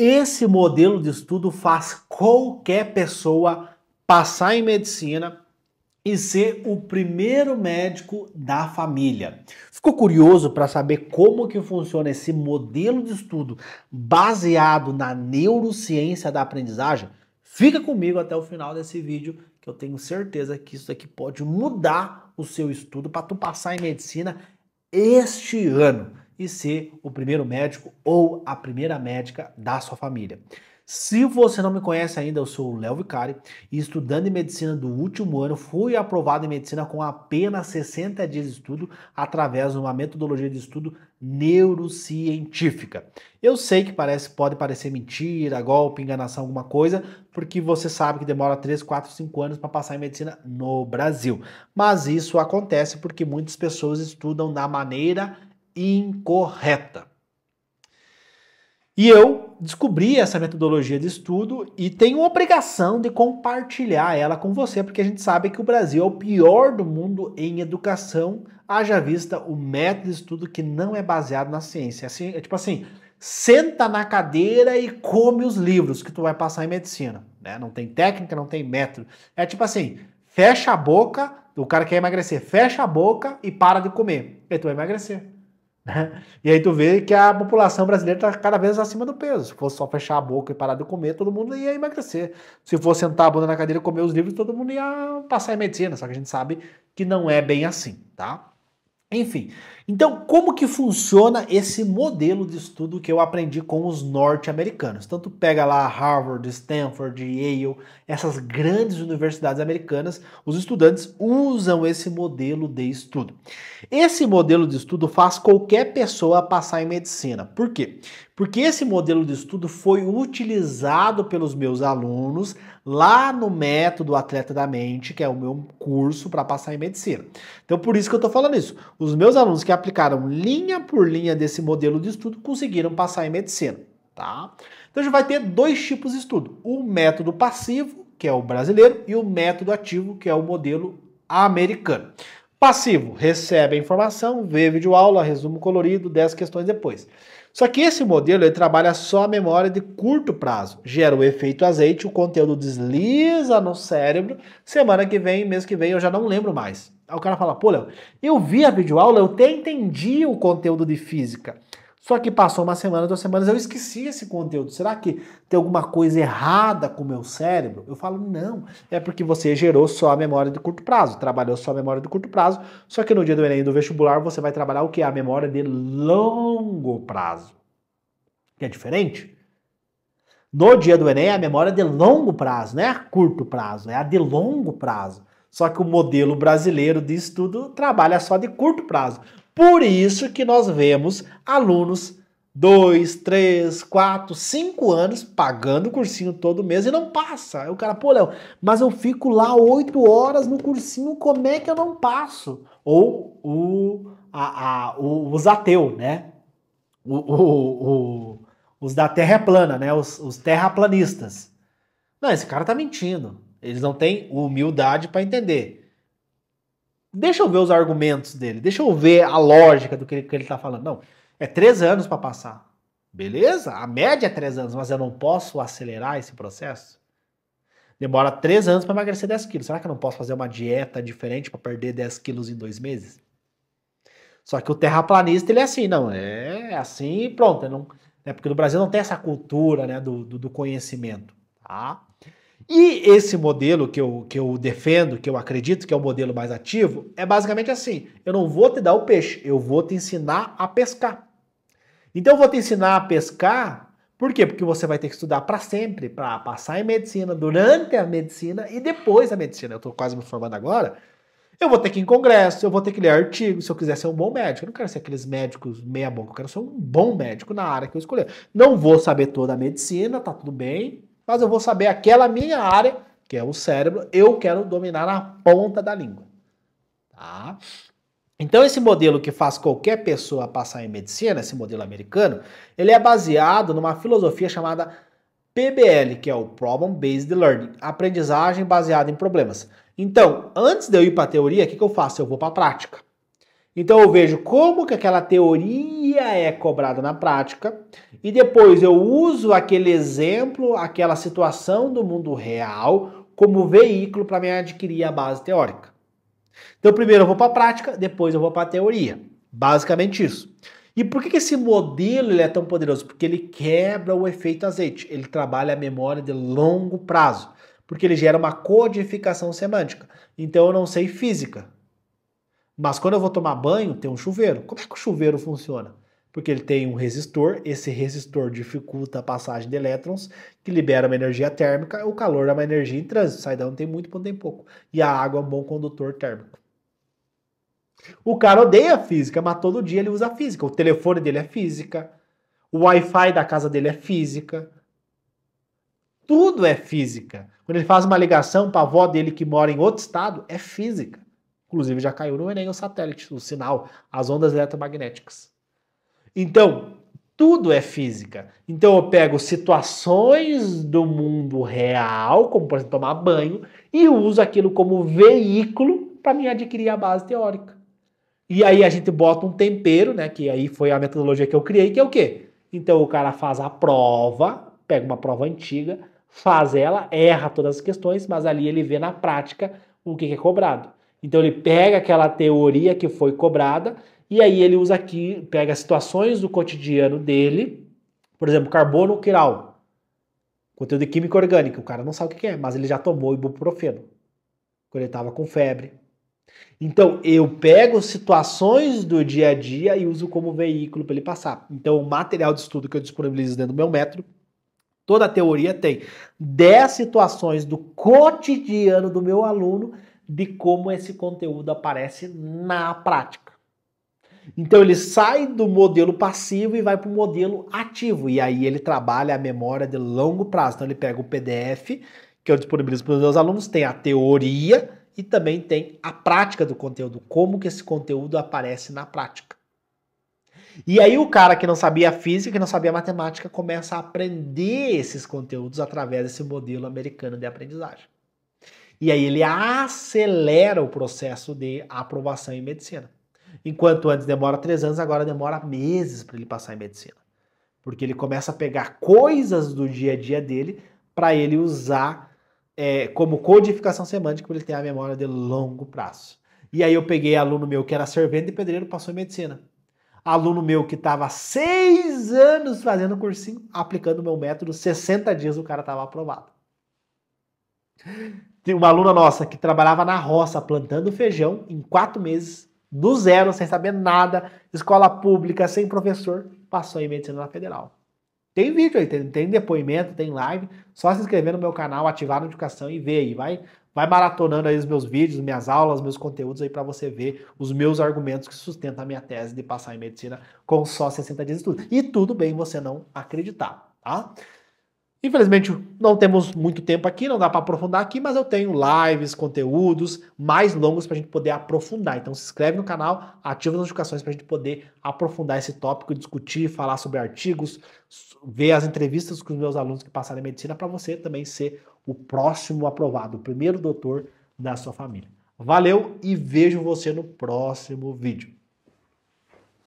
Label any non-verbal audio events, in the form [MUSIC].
Esse modelo de estudo faz qualquer pessoa passar em medicina e ser o primeiro médico da família. Ficou curioso para saber como que funciona esse modelo de estudo baseado na neurociência da aprendizagem? Fica comigo até o final desse vídeo que eu tenho certeza que isso aqui pode mudar o seu estudo para tu passar em medicina este ano e ser o primeiro médico ou a primeira médica da sua família. Se você não me conhece ainda, eu sou o Léo Vicari e estudando em medicina do último ano, fui aprovado em medicina com apenas 60 dias de estudo através de uma metodologia de estudo neurocientífica. Eu sei que parece, pode parecer mentira, golpe, enganação, alguma coisa, porque você sabe que demora 3, 4, 5 anos para passar em medicina no Brasil. Mas isso acontece porque muitas pessoas estudam da maneira incorreta. E eu descobri essa metodologia de estudo e tenho obrigação de compartilhar ela com você, porque a gente sabe que o Brasil é o pior do mundo em educação, haja vista o método de estudo que não é baseado na ciência. Assim, é tipo assim, senta na cadeira e come os livros que tu vai passar em medicina. Né? Não tem técnica, não tem método. É tipo assim, fecha a boca, o cara quer emagrecer, fecha a boca e para de comer. E tu vai emagrecer. [LAUGHS] E aí tu vê que a população brasileira está cada vez acima do peso. Se fosse só fechar a boca e parar de comer, todo mundo ia emagrecer. Se fosse sentar a bunda na cadeira e comer os livros, todo mundo ia passar em medicina. Só que a gente sabe que não é bem assim, tá? Enfim, então como que funciona esse modelo de estudo que eu aprendi com os norte-americanos? Tanto pega lá Harvard, Stanford, Yale, essas grandes universidades americanas, os estudantes usam esse modelo de estudo. Esse modelo de estudo faz qualquer pessoa passar em medicina. Por quê? Porque esse modelo de estudo foi utilizado pelos meus alunos lá no Método Atleta da Mente, que é o meu curso para passar em medicina. Então, por isso que eu estou falando isso. Os meus alunos que aplicaram linha por linha desse modelo de estudo conseguiram passar em medicina. Tá? Então, a gente vai ter dois tipos de estudo: o método passivo, que é o brasileiro, e o método ativo, que é o modelo americano. Passivo, recebe a informação, vê vídeo aula, resumo colorido, 10 questões depois. Só que esse modelo ele trabalha só a memória de curto prazo, gera o efeito azeite, o conteúdo desliza no cérebro, semana que vem, mês que vem eu já não lembro mais. Aí o cara fala, pô Léo, eu vi a videoaula, eu até entendi o conteúdo de física, só que passou uma semana, duas semanas, eu esqueci esse conteúdo. Será que tem alguma coisa errada com o meu cérebro? Eu falo, não. É porque você gerou só a memória de curto prazo, trabalhou só a memória de curto prazo. Só que no dia do Enem do vestibular, você vai trabalhar o que? A memória de longo prazo. Que é diferente. No dia do Enem, é a memória de longo prazo, não é a curto prazo, é a de longo prazo. Só que o modelo brasileiro de estudo trabalha só de curto prazo. Por isso que nós vemos alunos dois, três, quatro, cinco anos pagando o cursinho todo mês e não passa. Aí o cara, pô, Léo, mas eu fico lá oito horas no cursinho, como é que eu não passo? Ou o, a, a, o, os ateu, né? O, o, o, os da terra é plana, né? Os, os terraplanistas. Não, esse cara tá mentindo. Eles não têm humildade para entender deixa eu ver os argumentos dele, deixa eu ver a lógica do que ele, que ele tá falando. Não, é três anos para passar. Beleza? A média é três anos, mas eu não posso acelerar esse processo? Demora três anos para emagrecer 10 quilos. Será que eu não posso fazer uma dieta diferente para perder 10 quilos em dois meses? Só que o terraplanista, ele é assim, não, é assim e pronto. É não, é Porque no Brasil não tem essa cultura né, do, do, do conhecimento, tá? E esse modelo que eu, que eu defendo, que eu acredito que é o modelo mais ativo, é basicamente assim: eu não vou te dar o peixe, eu vou te ensinar a pescar. Então eu vou te ensinar a pescar, por quê? Porque você vai ter que estudar para sempre, para passar em medicina, durante a medicina e depois da medicina. Eu estou quase me formando agora. Eu vou ter que ir em congresso, eu vou ter que ler artigos, se eu quiser ser um bom médico. Eu não quero ser aqueles médicos meia boca, eu quero ser um bom médico na área que eu escolher. Não vou saber toda a medicina, tá tudo bem, mas eu vou saber aquela minha área, que é o cérebro, eu quero dominar na ponta da língua. Tá? Então, esse modelo que faz qualquer pessoa passar em medicina, esse modelo americano, ele é baseado numa filosofia chamada PBL, que é o Problem Based Learning, aprendizagem baseada em problemas. Então, antes de eu ir para a teoria, o que, que eu faço? Eu vou para a prática. Então eu vejo como que aquela teoria é cobrada na prática e depois eu uso aquele exemplo, aquela situação do mundo real como veículo para me adquirir a base teórica. Então primeiro eu vou para a prática, depois eu vou para a teoria. Basicamente isso. E por que esse modelo ele é tão poderoso? Porque ele quebra o efeito azeite, ele trabalha a memória de longo prazo, porque ele gera uma codificação semântica. Então eu não sei física, mas quando eu vou tomar banho, tem um chuveiro. Como é que o chuveiro funciona? Porque ele tem um resistor, esse resistor dificulta a passagem de elétrons, que libera uma energia térmica, o calor é uma energia em trânsito, sai da onde tem muito quando tem pouco. E a água é um bom condutor térmico. O cara odeia física, mas todo dia ele usa física. O telefone dele é física, o Wi-Fi da casa dele é física. Tudo é física. Quando ele faz uma ligação para a avó dele que mora em outro estado, é física. Inclusive já caiu no Enem o satélite, o sinal, as ondas eletromagnéticas. Então, tudo é física. Então eu pego situações do mundo real, como por exemplo tomar banho, e uso aquilo como veículo para me adquirir a base teórica. E aí a gente bota um tempero, né? Que aí foi a metodologia que eu criei, que é o quê? Então o cara faz a prova, pega uma prova antiga, faz ela, erra todas as questões, mas ali ele vê na prática o que é cobrado. Então ele pega aquela teoria que foi cobrada e aí ele usa aqui, pega situações do cotidiano dele, por exemplo, carbono quiral, conteúdo químico orgânico, o cara não sabe o que é, mas ele já tomou ibuprofeno quando ele estava com febre. Então eu pego situações do dia a dia e uso como veículo para ele passar. Então o material de estudo que eu disponibilizo dentro do meu método Toda a teoria tem 10 situações do cotidiano do meu aluno de como esse conteúdo aparece na prática. Então ele sai do modelo passivo e vai para o modelo ativo. E aí ele trabalha a memória de longo prazo. Então ele pega o PDF que eu disponibilizo para os meus alunos, tem a teoria e também tem a prática do conteúdo, como que esse conteúdo aparece na prática. E aí o cara que não sabia física, que não sabia matemática, começa a aprender esses conteúdos através desse modelo americano de aprendizagem. E aí ele acelera o processo de aprovação em medicina. Enquanto antes demora três anos, agora demora meses para ele passar em medicina. Porque ele começa a pegar coisas do dia a dia dele para ele usar é, como codificação semântica, para ele ter a memória de longo prazo. E aí eu peguei aluno meu que era servente e pedreiro, passou em medicina. Aluno meu que estava seis anos fazendo cursinho, aplicando o meu método, 60 dias o cara estava aprovado uma aluna nossa que trabalhava na roça plantando feijão em quatro meses, do zero, sem saber nada, escola pública, sem professor, passou em medicina na federal. Tem vídeo aí, tem, tem depoimento, tem live. Só se inscrever no meu canal, ativar a notificação e ver aí. Vai, vai maratonando aí os meus vídeos, minhas aulas, meus conteúdos aí para você ver os meus argumentos que sustentam a minha tese de passar em medicina com só 60 dias de estudo. E tudo bem você não acreditar, tá? Infelizmente, não temos muito tempo aqui, não dá para aprofundar aqui, mas eu tenho lives, conteúdos mais longos para a gente poder aprofundar. Então se inscreve no canal, ativa as notificações para a gente poder aprofundar esse tópico, discutir, falar sobre artigos, ver as entrevistas com os meus alunos que passaram em medicina para você também ser o próximo aprovado, o primeiro doutor da sua família. Valeu e vejo você no próximo vídeo.